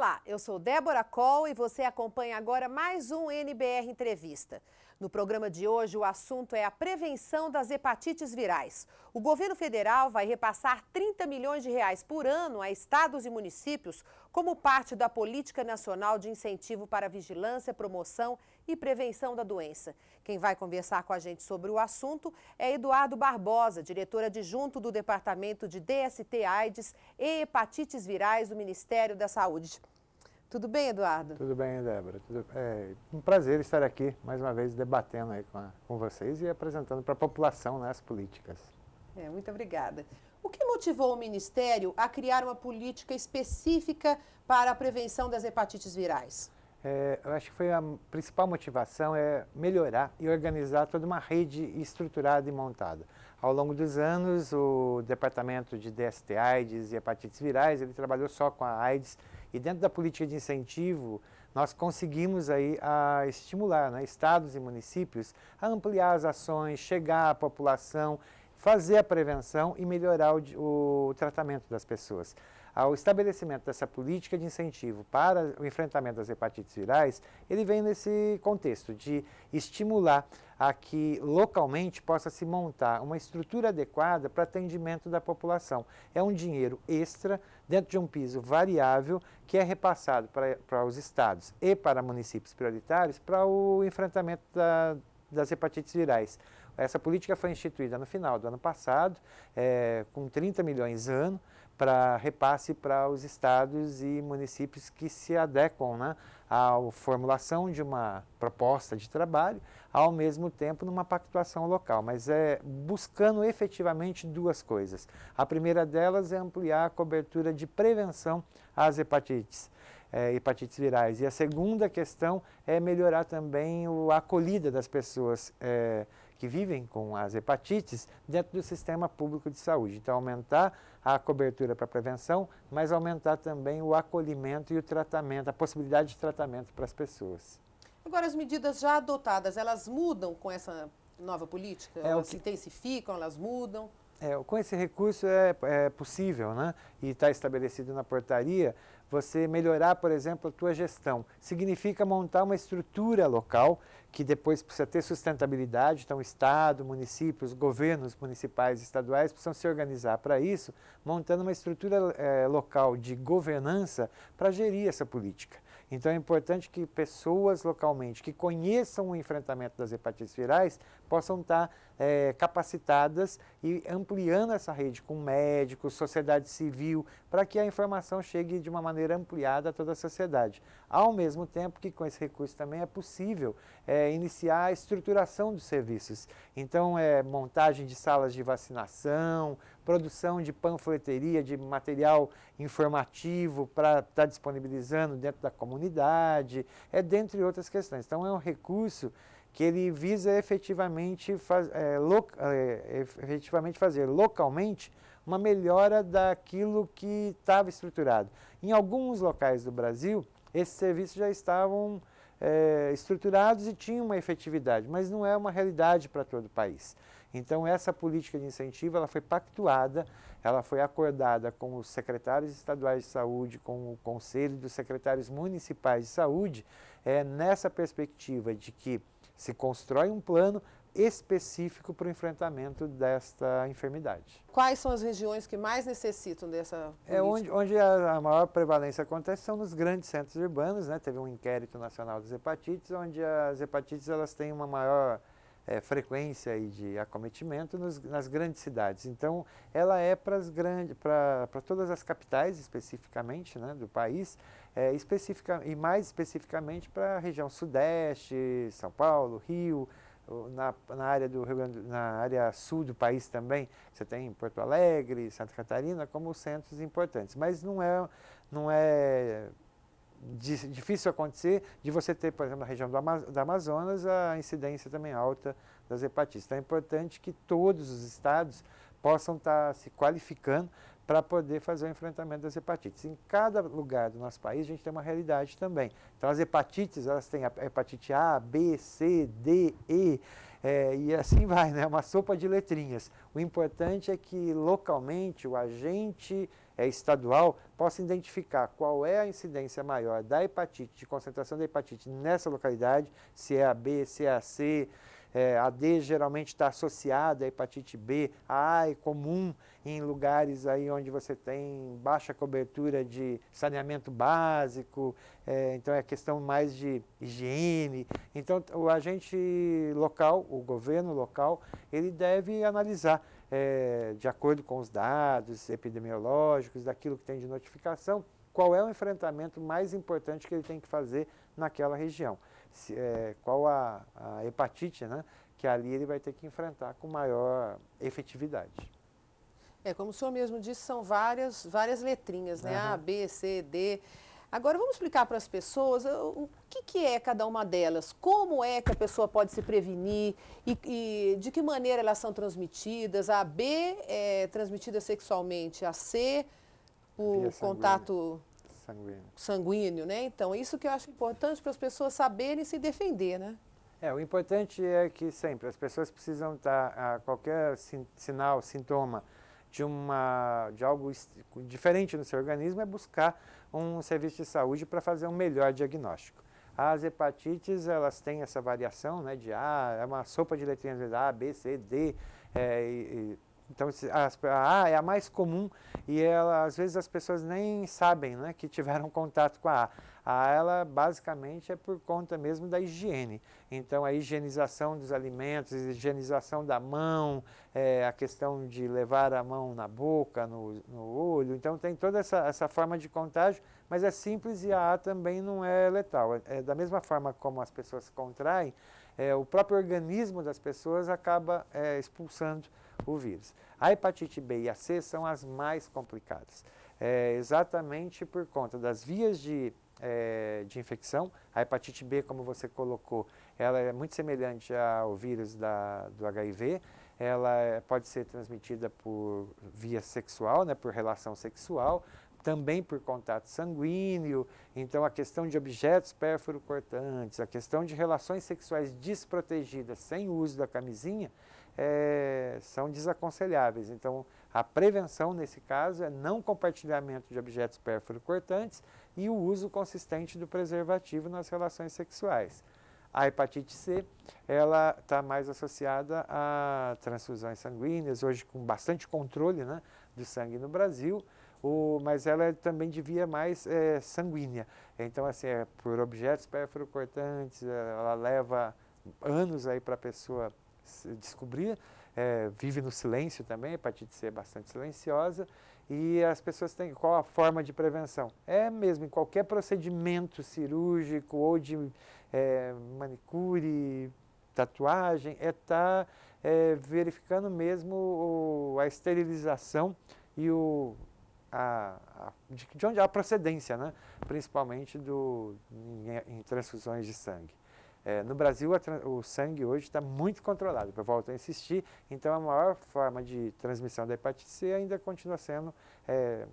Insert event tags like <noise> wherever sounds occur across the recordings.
Olá, eu sou Débora Col e você acompanha agora mais um NBR Entrevista. No programa de hoje, o assunto é a prevenção das hepatites virais. O governo federal vai repassar 30 milhões de reais por ano a estados e municípios como parte da Política Nacional de Incentivo para a Vigilância, Promoção e Prevenção da Doença. Quem vai conversar com a gente sobre o assunto é Eduardo Barbosa, diretor adjunto do Departamento de DST AIDS e Hepatites Virais do Ministério da Saúde. Tudo bem, Eduardo? Tudo bem, Débora. Tudo, é um prazer estar aqui mais uma vez debatendo aí com, a, com vocês e apresentando para a população né, as políticas. É, muito obrigada. O que motivou o Ministério a criar uma política específica para a prevenção das hepatites virais? É, eu acho que foi a principal motivação é melhorar e organizar toda uma rede estruturada e montada. Ao longo dos anos, o departamento de DST AIDS e hepatites virais, ele trabalhou só com a AIDS e dentro da política de incentivo, nós conseguimos aí a ah, estimular né, estados e municípios a ampliar as ações, chegar à população, fazer a prevenção e melhorar o, o tratamento das pessoas ao estabelecimento dessa política de incentivo para o enfrentamento das hepatites virais, ele vem nesse contexto de estimular a que localmente possa se montar uma estrutura adequada para atendimento da população. É um dinheiro extra dentro de um piso variável que é repassado para, para os estados e para municípios prioritários para o enfrentamento da, das hepatites virais. Essa política foi instituída no final do ano passado, é, com 30 milhões ano, para repasse para os estados e municípios que se adequam né, à formulação de uma proposta de trabalho, ao mesmo tempo numa pactuação local, mas é buscando efetivamente duas coisas. A primeira delas é ampliar a cobertura de prevenção às hepatites. É, hepatites virais. E a segunda questão é melhorar também o, a acolhida das pessoas é, que vivem com as hepatites dentro do sistema público de saúde. Então, aumentar a cobertura para prevenção, mas aumentar também o acolhimento e o tratamento, a possibilidade de tratamento para as pessoas. Agora, as medidas já adotadas, elas mudam com essa nova política? É elas que... se intensificam, elas mudam? É, com esse recurso é, é possível, né? e está estabelecido na portaria, você melhorar, por exemplo, a tua gestão. Significa montar uma estrutura local que depois precisa ter sustentabilidade, então Estado, municípios, governos municipais e estaduais precisam se organizar para isso, montando uma estrutura eh, local de governança para gerir essa política. Então é importante que pessoas localmente que conheçam o enfrentamento das hepatites virais possam estar é, capacitadas e ampliando essa rede com médicos, sociedade civil, para que a informação chegue de uma maneira maneira ampliada a toda a sociedade. Ao mesmo tempo que com esse recurso também é possível é, iniciar a estruturação dos serviços. Então, é, montagem de salas de vacinação, produção de panfleteria, de material informativo para estar tá disponibilizando dentro da comunidade, é dentre outras questões. Então, é um recurso que ele visa efetivamente, faz, é, é, efetivamente fazer localmente uma melhora daquilo que estava estruturado. Em alguns locais do Brasil, esses serviços já estavam é, estruturados e tinham uma efetividade, mas não é uma realidade para todo o país. Então, essa política de incentivo ela foi pactuada, ela foi acordada com os secretários estaduais de saúde, com o conselho dos secretários municipais de saúde, é, nessa perspectiva de que se constrói um plano, específico para o enfrentamento desta enfermidade. Quais são as regiões que mais necessitam dessa é política? É onde, onde a, a, maior prevalência acontece são nos grandes centros urbanos, né? Teve um inquérito nacional das hepatites, onde as hepatites elas têm uma maior é, frequência de acometimento nos, nas grandes cidades. Então, ela é para grandes, para todas as capitais especificamente, né, do país, é, especifica, e mais especificamente para a região sudeste, São Paulo, Rio, na, na, área do Grande, na área sul do país também, você tem Porto Alegre, Santa Catarina como centros importantes, mas não é, não é difícil acontecer de você ter, por exemplo, na região do Ama da Amazonas, a incidência também alta das hepatites. Então é importante que todos os estados possam estar tá se qualificando para poder fazer o enfrentamento das hepatites. Em cada lugar do nosso país, a gente tem uma realidade também. Então, as hepatites, elas têm a hepatite A, B, C, D, E, é, e assim <laughs> vai, né? É uma sopa de letrinhas. O importante é que localmente o agente é, estadual possa identificar qual é a incidência maior da hepatite, de concentração da hepatite nessa localidade, se é a B, se é a C, é, a D geralmente está associada à hepatite B, a A é comum em lugares aí onde você tem baixa cobertura de saneamento básico, é, então é questão mais de higiene. Então o agente local, o governo local, ele deve analisar é, de acordo com os dados epidemiológicos, daquilo que tem de notificação, qual é o enfrentamento mais importante que ele tem que fazer naquela região se, é, qual a, a hepatite, né? que ali ele vai ter que enfrentar com maior efetividade. É, como o senhor mesmo disse, são várias, várias letrinhas, né? Uhum. A, B, C, D. Agora, vamos explicar para as pessoas o que, que, é cada uma delas, como é que a pessoa pode se prevenir e, e de que maneira elas são transmitidas. A B é transmitida sexualmente, a C o contato Sanguíneo. Sanguíneo, né? Então, isso que eu acho importante para as pessoas saberem se defender, né? É, o importante é que sempre as pessoas precisam estar a qualquer sinal, sintoma de uma de algo diferente no seu organismo é buscar um serviço de saúde para fazer um melhor diagnóstico. As hepatites, elas têm essa variação, né, de A, é uma sopa de letrinhas A, B, C, D, é, e, e então, a A ah, é a mais comum e ela, às vezes as pessoas nem sabem né, que tiveram <laughs> contato com a A. A A, ela basicamente é por conta mesmo da higiene. Então, a higienização dos alimentos, a higienização da mão, é, a questão de levar a mão na boca, no, no olho. Então, tem toda essa, essa forma de contágio, mas é simples e a A também não é letal. É, é da mesma forma como as pessoas contraem, é, o próprio organismo das pessoas acaba é, expulsando o vírus. A hepatite B e a C são as mais complicadas, é, exatamente por conta das vias de, é, de infecção. A hepatite B, como você colocou, ela é muito semelhante ao vírus da, do HIV, ela pode ser transmitida por via sexual, né, por relação sexual, também por contato sanguíneo, então a questão de objetos pérfuro-cortantes, a questão de relações sexuais desprotegidas sem o uso da camisinha, é, são desaconselháveis. Então, a prevenção nesse caso é não compartilhamento de objetos pérfuro-cortantes e o uso consistente do preservativo nas relações sexuais. A hepatite C, ela está mais associada a transfusões sanguíneas, hoje com bastante controle né, do sangue no Brasil, o, mas ela é também de via mais é, sanguínea. Então, assim, é por objetos pérfuro-cortantes, ela leva anos aí para a pessoa descobrir. É, vive no silêncio também, a hepatite C é bastante silenciosa. E as pessoas têm qual a forma de prevenção? É mesmo em qualquer procedimento cirúrgico ou de é, manicure, tatuagem, é estar tá, é, verificando mesmo o, a esterilização e o, a, a, de, onde há a procedência, né? principalmente do, em, em transfusões de sangue. É, no Brasil, o sangue hoje está muito controlado, eu volto a insistir, então a maior forma de transmissão da hepatite C ainda continua sendo é,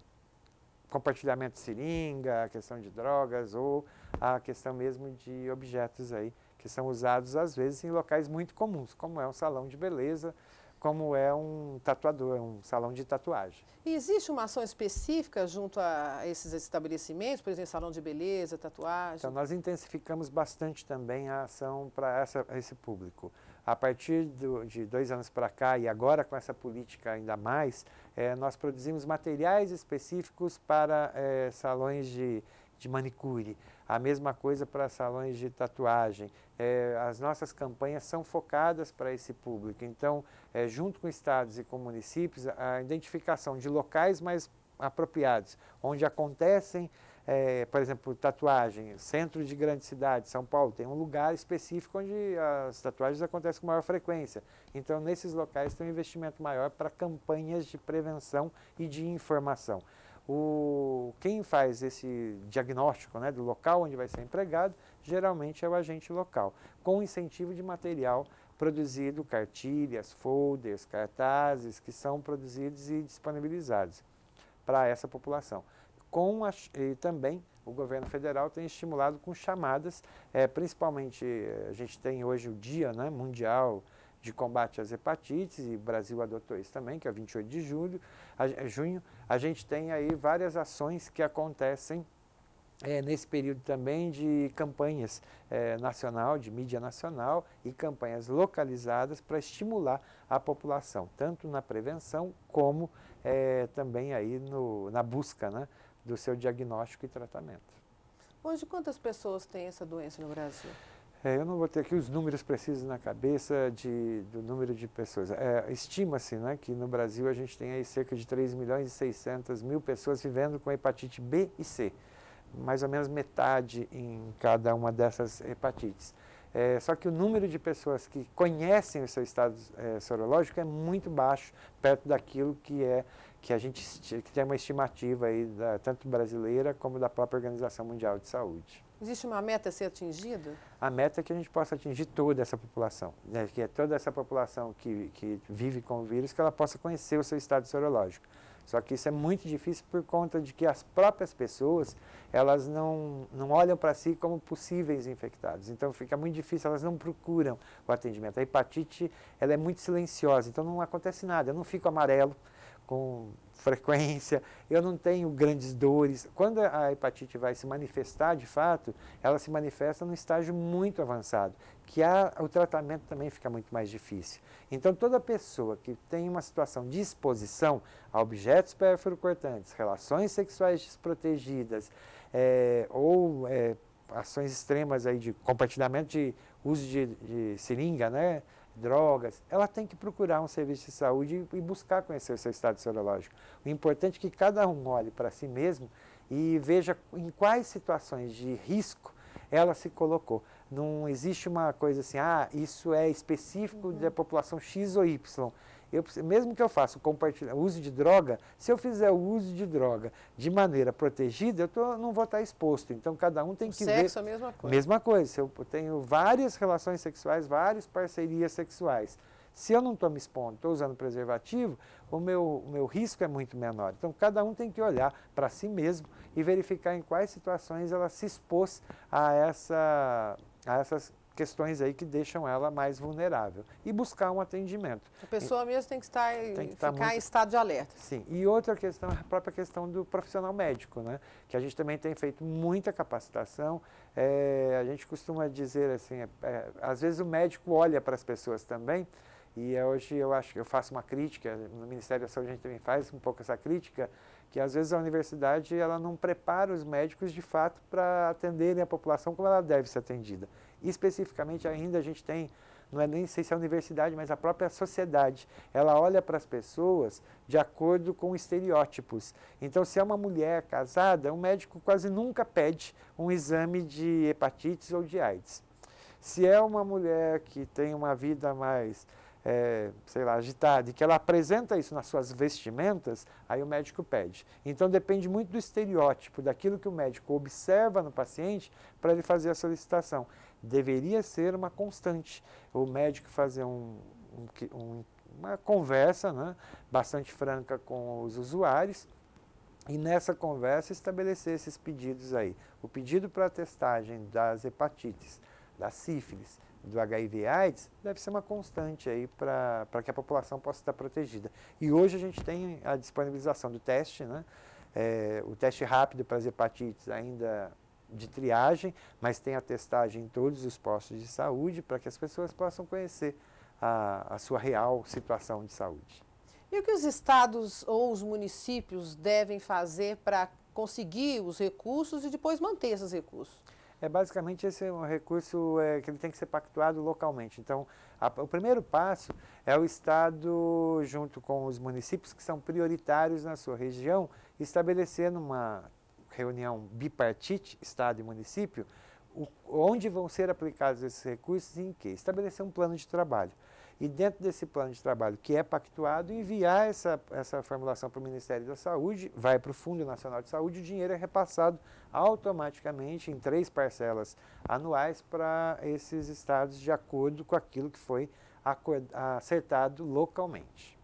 compartilhamento de seringa, a questão de drogas ou a questão mesmo de objetos aí que são usados às vezes em locais muito comuns, como é um salão de beleza, como é um tatuador, é um salão de tatuagem. E existe uma ação específica junto a esses estabelecimentos, por exemplo, salão de beleza, tatuagem? Então, nós intensificamos bastante também a ação para esse público. A partir do, de dois anos para cá, e agora com essa política ainda mais, é, nós produzimos materiais específicos para é, salões de, de manicure, a mesma coisa para salões de tatuagem. É, as nossas campanhas são focadas para esse público. Então, é, junto com estados e com municípios, a identificação de locais mais apropriados, onde acontecem é, por exemplo, tatuagem, centro de grande cidade, São Paulo, tem um lugar específico onde as tatuagens acontecem com maior frequência. Então, nesses locais tem um investimento maior para campanhas de prevenção e de informação. O, quem faz esse diagnóstico né, do local onde vai ser empregado, geralmente é o agente local, com incentivo de material produzido, cartilhas, folders, cartazes, que são produzidos e disponibilizados para essa população. Com a, e também o governo federal tem estimulado com chamadas, é, principalmente eh, a gente tem hoje o Dia né, Mundial de combate às hepatites, e o Brasil adotou isso também, que é 28 de julho, a, eh, junho. A gente tem aí várias ações que acontecem é, nesse período também de campanhas é, nacional, de mídia nacional e campanhas localizadas para estimular a população, tanto na prevenção como é, também aí no, na busca né, do seu diagnóstico e tratamento. Hoje, quantas pessoas têm essa doença no Brasil? É, eu não vou ter aqui os números precisos na cabeça de, do número de pessoas. É, Estima-se né, que no Brasil a gente tem aí cerca de 3 milhões e 600 mil pessoas vivendo com hepatite B e C. Mais ou menos metade em cada uma dessas hepatites. É, só que o número de pessoas que conhecem o seu estado é, sorológico é muito baixo, perto daquilo que é que a gente que tem uma estimativa aí da, tanto brasileira como da própria Organização Mundial de Saúde. Existe uma meta a ser atingida? A meta é que a gente possa atingir toda essa população, né? que é toda essa população que, que vive com o vírus, que ela possa conhecer o seu estado sorológico. Só que isso é muito difícil por conta de que as próprias pessoas, elas não, não olham para si como possíveis infectados. Então fica muito difícil, elas não procuram o atendimento. A hepatite, ela é muito silenciosa, então não acontece nada. Eu não fico amarelo com frequência, eu não tenho grandes dores. Quando a hepatite vai se manifestar de fato, ela se manifesta num estágio muito avançado, que a, o tratamento também fica muito mais difícil. Então, toda pessoa que tem uma situação de exposição a objetos perfurocortantes, relações sexuais desprotegidas, é, ou é, ações extremas aí de compartilhamento de uso de, de seringa, né? drogas, ela tem que procurar um serviço de saúde e buscar conhecer o seu estado sorológico. O importante é que cada um olhe para si mesmo e veja em quais situações de risco ela se colocou. Não existe uma coisa assim, ah, isso é específico uhum. da população X ou Y. Eu, mesmo que eu faça o uso de droga, se eu fizer o uso de droga de maneira protegida, eu tô, não vou estar exposto. Então, cada um tem o que sexo, ver... Sexo é a mesma coisa. Mesma coisa. Se eu tenho várias relações sexuais, várias parcerias sexuais, se eu não estou me expondo, estou usando preservativo, o meu, o meu risco é muito menor. Então, cada um tem que olhar para si mesmo e verificar em quais situações ela se expôs a, essa, a essas questões aí que deixam ela mais vulnerável e buscar um atendimento. A pessoa e, mesmo tem que estar tem que ficar muito, em estado de alerta. Sim. E outra questão, a própria questão do profissional médico, né? Que a gente também tem feito muita capacitação. É, a gente costuma dizer assim, é, é, às vezes o médico olha para as pessoas também. E é hoje eu acho que eu faço uma crítica, no Ministério da Saúde a gente também faz um pouco essa crítica, que às vezes a universidade ela não prepara os médicos de fato para atenderem né, a população como ela deve ser atendida. E, especificamente ainda a gente tem, não é nem sei se é a universidade, mas a própria sociedade, ela olha para as pessoas de acordo com estereótipos. Então se é uma mulher casada, um médico quase nunca pede um exame de hepatite ou de AIDS. Se é uma mulher que tem uma vida mais é, sei lá, agitada, e que ela apresenta isso nas suas vestimentas, aí o médico pede. Então depende muito do estereótipo, daquilo que o médico observa no paciente para ele fazer a solicitação. Deveria ser uma constante o médico fazer um, um, um, uma conversa né, bastante franca com os usuários e nessa conversa estabelecer esses pedidos aí. O pedido para a testagem das hepatites, da sífilis, do HIV AIDS deve ser uma constante aí para que a população possa estar protegida. E hoje a gente tem a disponibilização do teste, né? É, o teste rápido para as hepatites ainda de triagem, mas tem a testagem em todos os postos de saúde para que as pessoas possam conhecer a, a sua real situação de saúde. E o que os estados ou os municípios devem fazer para conseguir os recursos e depois manter esses recursos? é basicamente esse é um recurso é, que ele tem que ser pactuado localmente. Então, a, o primeiro passo é o Estado, junto com os municípios que são prioritários na sua região, estabelecer numa reunião bipartite, Estado e município, o, onde vão ser aplicados esses recursos e em que. Estabelecer um plano de trabalho e dentro desse plano de trabalho que é pactuado, enviar essa, essa formulação para o Ministério da Saúde, vai para o Fundo Nacional de Saúde, o dinheiro é repassado automaticamente em três parcelas anuais para esses estados de acordo com aquilo que foi acertado localmente.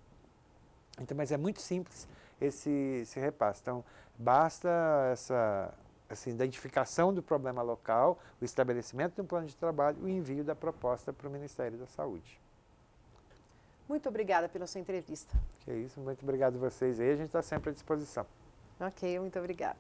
Então, mas é muito simples esse, esse repasse. Então, basta essa, essa identificação do problema local, o estabelecimento de um plano de trabalho e o envio da proposta para o Ministério da Saúde. Muito obrigada pela sua entrevista. Que é isso, muito obrigado a vocês aí, a gente está sempre à disposição. Ok, muito obrigada.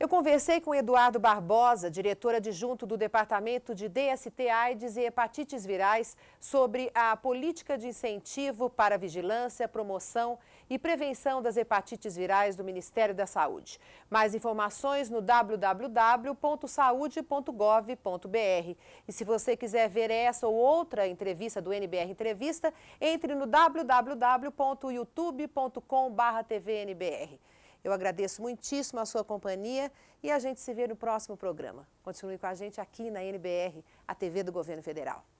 Eu conversei com Eduardo Barbosa, diretor adjunto do Departamento de DST AIDS e Hepatites Virais, sobre a política de incentivo para vigilância, promoção e e prevenção das hepatites virais do Ministério da Saúde. Mais informações no www.saude.gov.br. E se você quiser ver essa ou outra entrevista do NBR Entrevista, entre no www.youtube.com/tvnbr. Eu agradeço muitíssimo a sua companhia e a gente se vê no próximo programa. Continue com a gente aqui na NBR, a TV do Governo Federal.